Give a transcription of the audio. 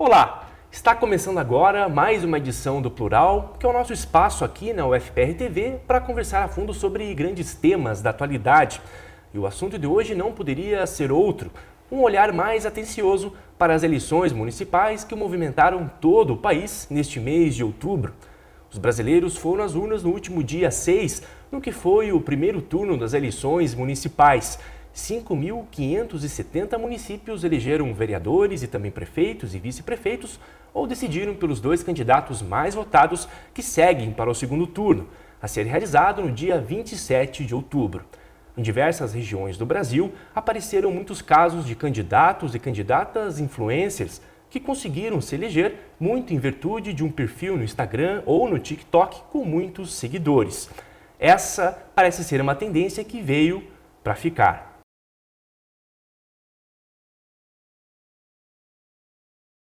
Olá, está começando agora mais uma edição do Plural, que é o nosso espaço aqui na UFPR TV para conversar a fundo sobre grandes temas da atualidade. E o assunto de hoje não poderia ser outro, um olhar mais atencioso para as eleições municipais que movimentaram todo o país neste mês de outubro. Os brasileiros foram às urnas no último dia 6, no que foi o primeiro turno das eleições municipais. 5.570 municípios elegeram vereadores e também prefeitos e vice-prefeitos ou decidiram pelos dois candidatos mais votados que seguem para o segundo turno, a ser realizado no dia 27 de outubro. Em diversas regiões do Brasil, apareceram muitos casos de candidatos e candidatas influencers que conseguiram se eleger muito em virtude de um perfil no Instagram ou no TikTok com muitos seguidores. Essa parece ser uma tendência que veio para ficar.